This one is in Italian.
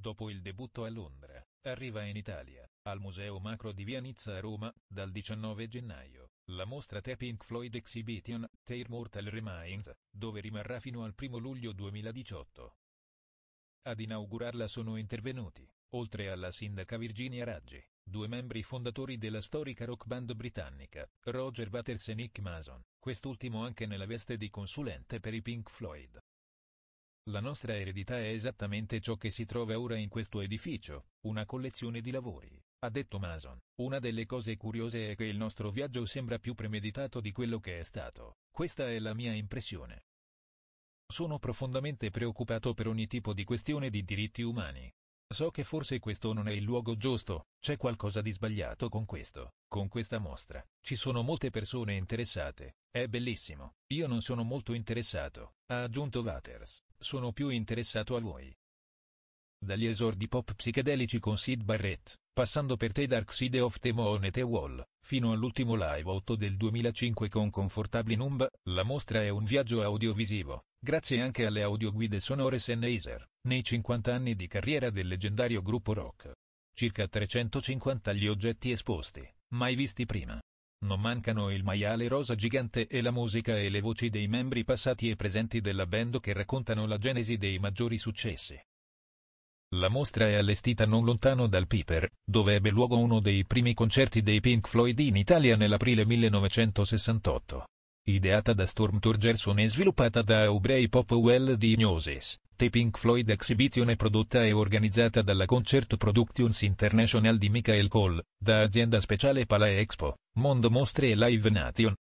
Dopo il debutto a Londra, arriva in Italia, al Museo Macro di Via Nizza a Roma, dal 19 gennaio, la mostra The Pink Floyd Exhibition, Tear Mortal Remains, dove rimarrà fino al 1 luglio 2018. Ad inaugurarla sono intervenuti, oltre alla sindaca Virginia Raggi, due membri fondatori della storica rock band britannica, Roger Waters e Nick Mason, quest'ultimo anche nella veste di consulente per i Pink Floyd la nostra eredità è esattamente ciò che si trova ora in questo edificio, una collezione di lavori, ha detto Mason. Una delle cose curiose è che il nostro viaggio sembra più premeditato di quello che è stato, questa è la mia impressione. Sono profondamente preoccupato per ogni tipo di questione di diritti umani. So che forse questo non è il luogo giusto, c'è qualcosa di sbagliato con questo, con questa mostra. Ci sono molte persone interessate, è bellissimo, io non sono molto interessato, ha aggiunto Waters sono più interessato a voi. Dagli esordi pop psichedelici con Sid Barrett, passando per The Dark Side of the Moon e The Wall, fino all'ultimo Live 8 del 2005 con Confortabli Numb, la mostra è un viaggio audiovisivo, grazie anche alle audioguide sonore Sennheiser, nei 50 anni di carriera del leggendario gruppo rock. Circa 350 gli oggetti esposti, mai visti prima. Non mancano il maiale rosa gigante e la musica e le voci dei membri passati e presenti della band che raccontano la genesi dei maggiori successi. La mostra è allestita non lontano dal Piper, dove ebbe luogo uno dei primi concerti dei Pink Floyd in Italia nell'aprile 1968. Ideata da Storm Thurgerson e sviluppata da Aubrey Popwell di Gnosis, The Pink Floyd Exhibition è prodotta e organizzata dalla Concert Productions International di Michael Cole, da azienda speciale Pala Expo, Mondo Mostre e Live Nation,